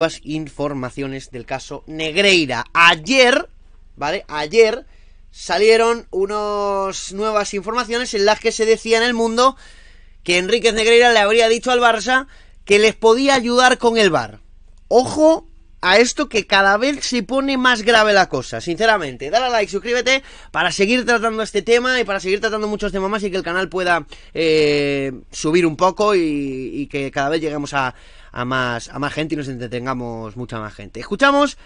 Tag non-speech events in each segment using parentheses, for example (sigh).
nuevas informaciones del caso Negreira. Ayer, ¿vale? Ayer salieron unas nuevas informaciones en las que se decía en el mundo que Enríquez Negreira le habría dicho al Barça que les podía ayudar con el bar. Ojo a esto que cada vez se pone más grave la cosa, sinceramente. Dale a like, suscríbete para seguir tratando este tema y para seguir tratando muchos temas más y que el canal pueda eh, subir un poco y que cada vez lleguemos a, a más, a más gente y nos entretengamos mucha más gente. Escuchamos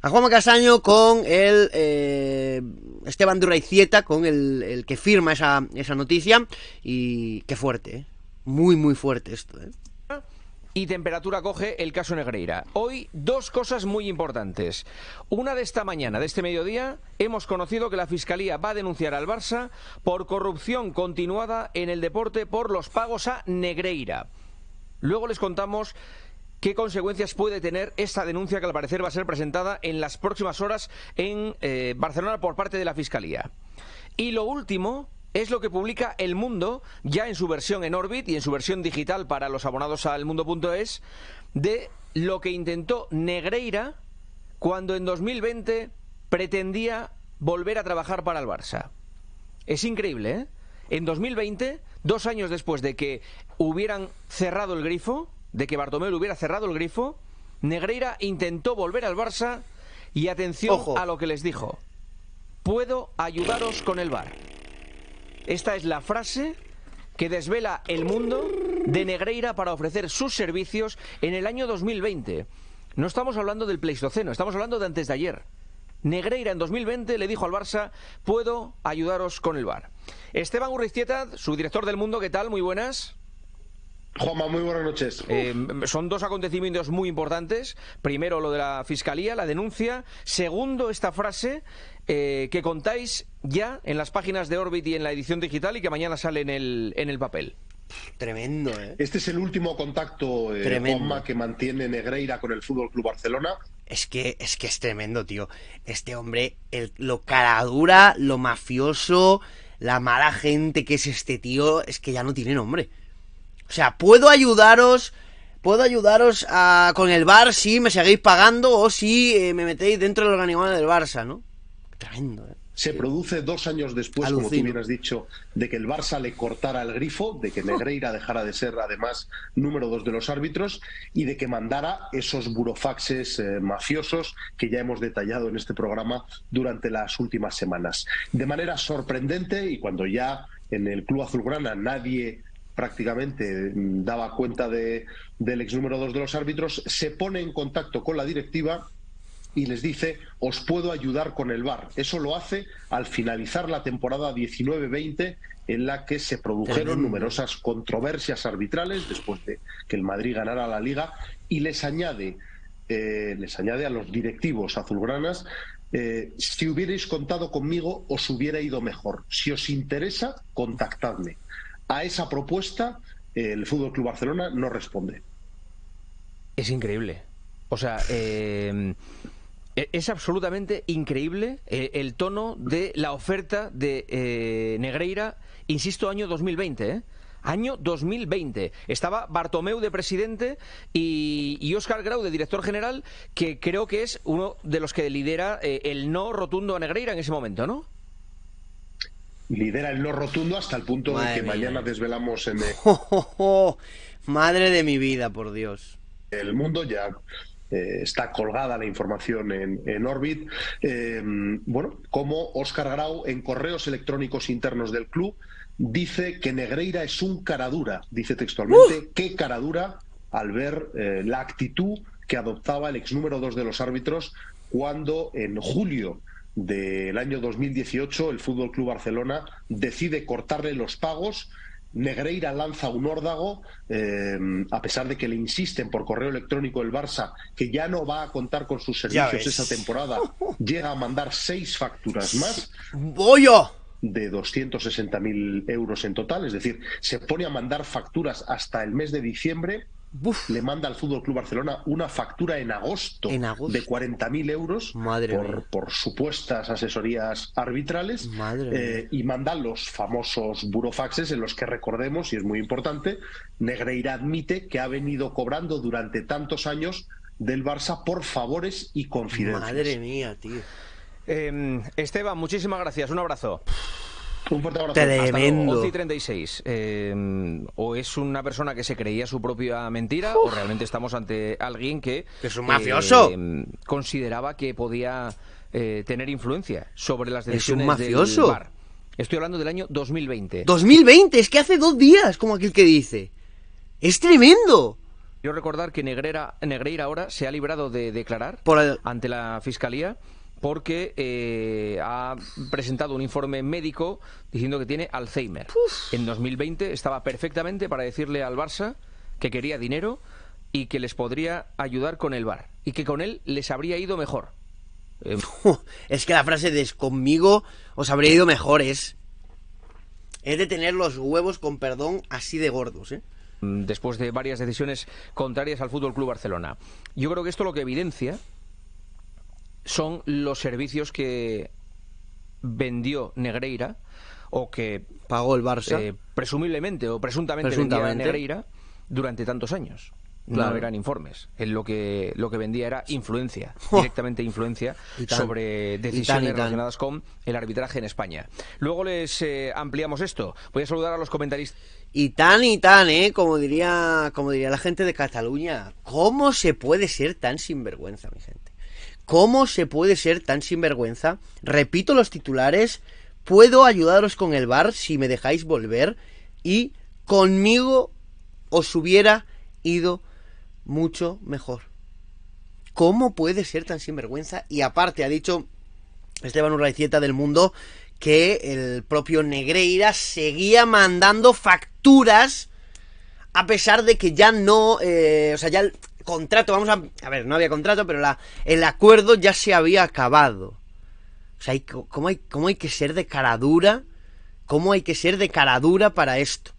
a Juan Casaño con el eh, Esteban Duraicieta, con el, que firma esa, esa, noticia. Y qué fuerte, ¿eh? muy, muy fuerte esto. ¿eh? y temperatura coge el caso Negreira. Hoy dos cosas muy importantes. Una de esta mañana, de este mediodía, hemos conocido que la Fiscalía va a denunciar al Barça por corrupción continuada en el deporte por los pagos a Negreira. Luego les contamos ¿Qué consecuencias puede tener esta denuncia que al parecer va a ser presentada en las próximas horas en eh, Barcelona por parte de la Fiscalía? Y lo último es lo que publica El Mundo, ya en su versión en Orbit y en su versión digital para los abonados al mundo.es, de lo que intentó Negreira cuando en 2020 pretendía volver a trabajar para el Barça. Es increíble, ¿eh? En 2020, dos años después de que hubieran cerrado el grifo, de que Bartomeu hubiera cerrado el grifo, Negreira intentó volver al Barça y atención a lo que les dijo. Puedo ayudaros con el bar. Esta es la frase que desvela el mundo de Negreira para ofrecer sus servicios en el año 2020. No estamos hablando del Pleistoceno, estamos hablando de antes de ayer. Negreira en 2020 le dijo al Barça, puedo ayudaros con el bar. Esteban su subdirector del Mundo, ¿qué tal? Muy buenas. Juanma, muy buenas noches. Eh, son dos acontecimientos muy importantes. Primero, lo de la Fiscalía, la denuncia. Segundo, esta frase eh, que contáis ya en las páginas de Orbit y en la edición digital y que mañana sale en el, en el papel. Tremendo, ¿eh? Este es el último contacto eh, de que mantiene Negreira con el Fútbol Club Barcelona. Es que, es que es tremendo, tío. Este hombre, el, lo dura, lo mafioso, la mala gente que es este tío, es que ya no tiene nombre. O sea, puedo ayudaros, puedo ayudaros a, con el bar si me seguís pagando o si eh, me metéis dentro del organigrama del Barça, ¿no? ¿eh? Se produce dos años después, como tú bien has dicho, de que el Barça le cortara el grifo, de que Negreira (laughs) dejara de ser además número dos de los árbitros y de que mandara esos burofaxes eh, mafiosos que ya hemos detallado en este programa durante las últimas semanas. De manera sorprendente y cuando ya en el Club Azulgrana nadie prácticamente mm, daba cuenta del ex número dos de los árbitros, se pone en contacto con la directiva y les dice, os puedo ayudar con el bar Eso lo hace al finalizar la temporada 19-20 en la que se produjeron numerosas controversias arbitrales después de que el Madrid ganara la liga y les añade, eh, les añade a los directivos azulgranas, eh, si hubierais contado conmigo os hubiera ido mejor. Si os interesa, contactadme. A esa propuesta el Fútbol Club Barcelona no responde. Es increíble. O sea, eh, e, es absolutamente increíble eh, el tono de la oferta de eh, Negreira, insisto, año 2020. ¿eh? Año 2020. Estaba Bartomeu de presidente y, Oscar Grau de director general, que creo que es uno de los que lidera eh, el no rotundo a Negreira en ese momento, ¿no? Lidera el no rotundo hasta el punto de que mañana desvelamos en... (laughs) ¡Oh, oh, oh! Madre de mi vida, por Dios. El mundo ya. Eh, está colgada la información en, Orbit. Em, bueno, como Óscar Grau en correos electrónicos internos del club dice que Negreira es un caradura, dice textualmente, qué caradura al ver eh, la actitud que adoptaba el ex número dos de los árbitros cuando en julio del año 2018 el Fútbol Club Barcelona decide cortarle los pagos Negreira lanza un órdago, eh, a pesar de que le insisten por correo electrónico el Barça que ya no va a contar con sus servicios esa temporada, (laughs) llega a mandar seis facturas más. ¡Bollo! de 260.000 euros en total, es decir, se pone a mandar facturas hasta el mes de diciembre le manda al Fútbol Club Barcelona una factura en agosto, de cuarenta de 40.000 euros por, supuestas asesorías arbitrales eh, y manda los famosos burofaxes en los que recordemos, y es muy importante, Negreira admite que ha venido cobrando durante tantos años del Barça por favores y confidencias. Madre mía, tío. Em, Esteban, muchísimas gracias. Un abrazo. Un Tremendo. 36. Eh, o es una persona que se creía su propia mentira, o realmente estamos ante alguien que. es un eh, mafioso. consideraba que podía eh, tener influencia sobre las decisiones. Es un mafioso. Estoy hablando del año 2020. ¡2020! Es que hace dos días, como aquel que dice. ¡Es tremendo! Yo recordar que Negreira, Negreira ahora se ha librado de declarar ante la fiscalía porque eh, ha presentado un informe médico diciendo que tiene Alzheimer. En 2020 estaba perfectamente para decirle al Barça que quería dinero y que les podría ayudar con el bar y que con él les habría ido mejor. Eh, (laughs) es que la frase de conmigo os habría ido mejor es es de tener los huevos con perdón así de gordos, ¿eh? mm, Después de varias decisiones contrarias al Fútbol Club Barcelona. Yo creo que esto lo que evidencia son los servicios que vendió Negreira o que pagó el Barça eh, presumiblemente o presuntamente, vendía Negreira durante tantos años. No eran informes. en lo que lo que vendía era influencia, (laughs) directamente influencia sobre decisiones relacionadas con el arbitraje en España. Luego les eh, ampliamos esto. Voy a saludar a los comentaristas. Y tan y tan, eh, como diría como diría la gente de Cataluña. ¿Cómo se puede ser tan sinvergüenza, mi gente? ¿Cómo se puede ser tan sinvergüenza? Repito los titulares. Puedo ayudaros con el bar si me dejáis volver. Y conmigo os hubiera ido mucho mejor. ¿Cómo puede ser tan sinvergüenza? Y aparte ha dicho Esteban Urraicieta del Mundo que el propio Negreira seguía mandando facturas a pesar de que ya no, eh, o sea, ya contrato, vamos a... A ver, no había contrato, pero la, el acuerdo ya se había acabado. O sea, ¿cómo hay, cómo hay que ser de cara dura? ¿Cómo hay que ser de cara dura para esto?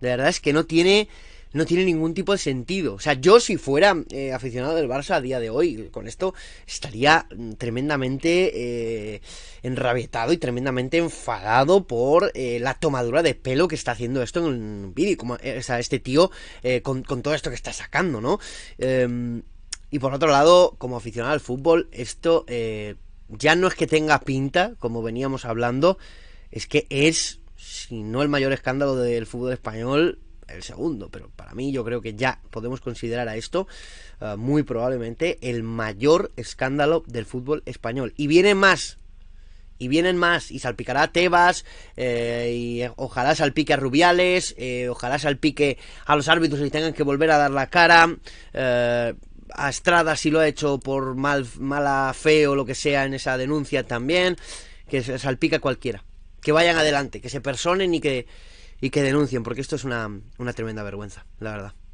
De verdad es que no tiene no tiene ningún tipo de sentido. O sea, yo si fuera eh, aficionado del Barça a día de hoy, con esto estaría mm, tremendamente eh, enrabietado y tremendamente enfadado por eh, la tomadura de pelo que está haciendo esto en un vídeo. Como, eh, o sea, este tío con, con, todo esto que está sacando, ¿no? Em, y por otro lado, como aficionado al fútbol, esto ya no es que tenga pinta, como veníamos hablando, es que es, si no el mayor escándalo del fútbol español, el segundo, pero para mí yo creo que ya podemos considerar a esto eh, muy probablemente el mayor escándalo del fútbol español. Y viene más, y vienen más, y salpicará a Tebas, eh, y eh, ojalá salpique a Rubiales, ojalá salpique a los árbitros y tengan que volver a dar la cara, a Estrada si lo ha hecho por mal, mala fe o lo que sea en esa denuncia también, que salpica a cualquiera, que vayan adelante, que se personen y que, y que denuncien, porque esto es una, una tremenda vergüenza, la verdad.